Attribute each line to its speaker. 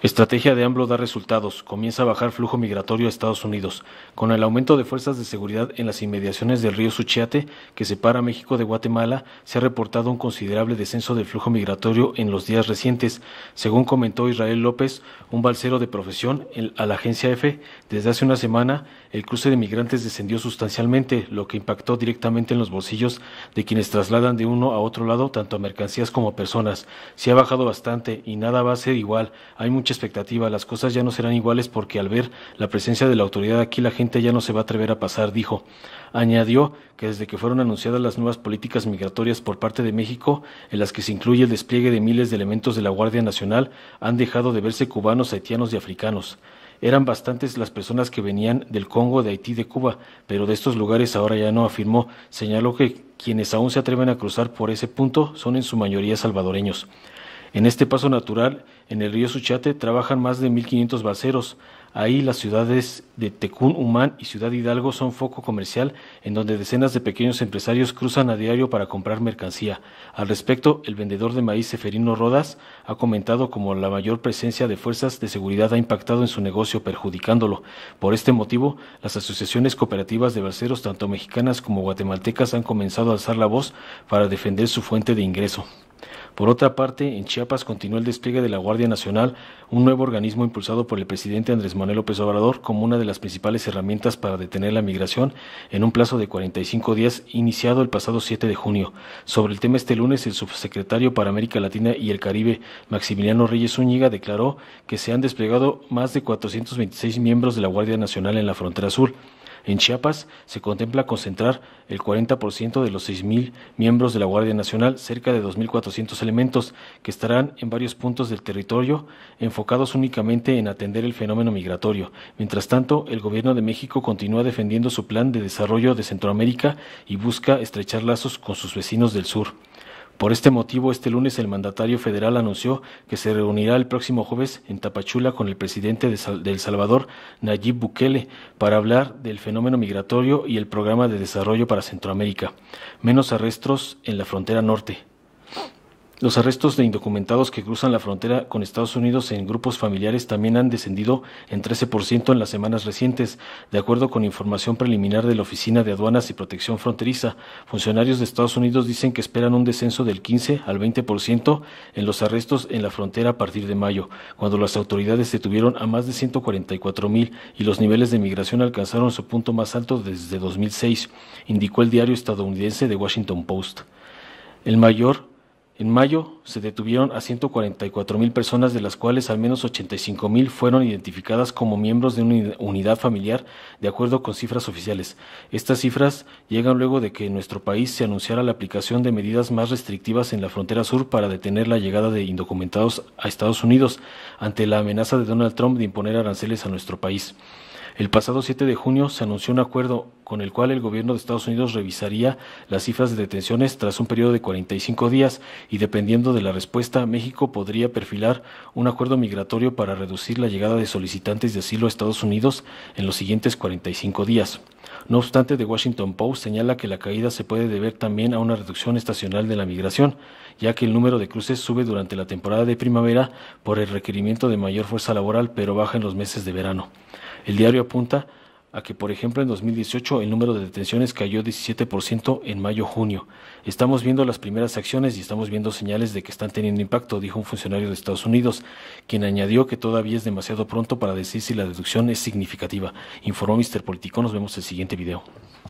Speaker 1: Estrategia de AMLO da resultados. Comienza a bajar flujo migratorio a Estados Unidos, con el aumento de fuerzas de seguridad en las inmediaciones del río Suchiate, que separa México de Guatemala, se ha reportado un considerable descenso del flujo migratorio en los días recientes, según comentó Israel López, un balsero de profesión, a la agencia EFE. Desde hace una semana, el cruce de migrantes descendió sustancialmente, lo que impactó directamente en los bolsillos de quienes trasladan de uno a otro lado tanto a mercancías como personas. Se ha bajado bastante y nada va a ser igual. Hay expectativa. Las cosas ya no serán iguales porque al ver la presencia de la autoridad aquí la gente ya no se va a atrever a pasar, dijo. Añadió que desde que fueron anunciadas las nuevas políticas migratorias por parte de México, en las que se incluye el despliegue de miles de elementos de la Guardia Nacional, han dejado de verse cubanos, haitianos y africanos. Eran bastantes las personas que venían del Congo, de Haití, de Cuba, pero de estos lugares ahora ya no, afirmó. Señaló que quienes aún se atreven a cruzar por ese punto son en su mayoría salvadoreños. En este paso natural, en el río Suchate, trabajan más de 1.500 balseros. Ahí las ciudades de Tecún, Umán y Ciudad Hidalgo son foco comercial en donde decenas de pequeños empresarios cruzan a diario para comprar mercancía. Al respecto, el vendedor de maíz Eferino Rodas ha comentado como la mayor presencia de fuerzas de seguridad ha impactado en su negocio perjudicándolo. Por este motivo, las asociaciones cooperativas de balseros, tanto mexicanas como guatemaltecas, han comenzado a alzar la voz para defender su fuente de ingreso. Por otra parte, en Chiapas continuó el despliegue de la Guardia Nacional, un nuevo organismo impulsado por el presidente Andrés Manuel López Obrador como una de las principales herramientas para detener la migración en un plazo de 45 días iniciado el pasado 7 de junio. Sobre el tema este lunes, el subsecretario para América Latina y el Caribe, Maximiliano Reyes Zúñiga, declaró que se han desplegado más de 426 miembros de la Guardia Nacional en la frontera sur. En Chiapas se contempla concentrar el 40% de los mil miembros de la Guardia Nacional, cerca de 2.400 elementos, que estarán en varios puntos del territorio enfocados únicamente en atender el fenómeno migratorio. Mientras tanto, el Gobierno de México continúa defendiendo su plan de desarrollo de Centroamérica y busca estrechar lazos con sus vecinos del sur. Por este motivo, este lunes el mandatario federal anunció que se reunirá el próximo jueves en Tapachula con el presidente de, El Salvador, Nayib Bukele, para hablar del fenómeno migratorio y el programa de desarrollo para Centroamérica. Menos arrestos en la frontera norte. Los arrestos de indocumentados que cruzan la frontera con Estados Unidos en grupos familiares también han descendido en 13% en las semanas recientes, de acuerdo con información preliminar de la Oficina de Aduanas y Protección Fronteriza. Funcionarios de Estados Unidos dicen que esperan un descenso del 15 al 20% en los arrestos en la frontera a partir de mayo, cuando las autoridades detuvieron a más de 144 mil y los niveles de migración alcanzaron su punto más alto desde 2006, indicó el diario estadounidense The Washington Post. El mayor en mayo se detuvieron a 144 mil personas, de las cuales al menos 85 mil fueron identificadas como miembros de una unidad familiar, de acuerdo con cifras oficiales. Estas cifras llegan luego de que en nuestro país se anunciara la aplicación de medidas más restrictivas en la frontera sur para detener la llegada de indocumentados a Estados Unidos, ante la amenaza de Donald Trump de imponer aranceles a nuestro país. El pasado 7 de junio se anunció un acuerdo con el cual el gobierno de Estados Unidos revisaría las cifras de detenciones tras un periodo de 45 días y dependiendo de la respuesta, México podría perfilar un acuerdo migratorio para reducir la llegada de solicitantes de asilo a Estados Unidos en los siguientes 45 días. No obstante, The Washington Post señala que la caída se puede deber también a una reducción estacional de la migración, ya que el número de cruces sube durante la temporada de primavera por el requerimiento de mayor fuerza laboral, pero baja en los meses de verano. El diario apunta a que, por ejemplo, en 2018 el número de detenciones cayó 17% en mayo-junio. Estamos viendo las primeras acciones y estamos viendo señales de que están teniendo impacto, dijo un funcionario de Estados Unidos, quien añadió que todavía es demasiado pronto para decir si la deducción es significativa. Informó Mr. Politico. Nos vemos en el siguiente video.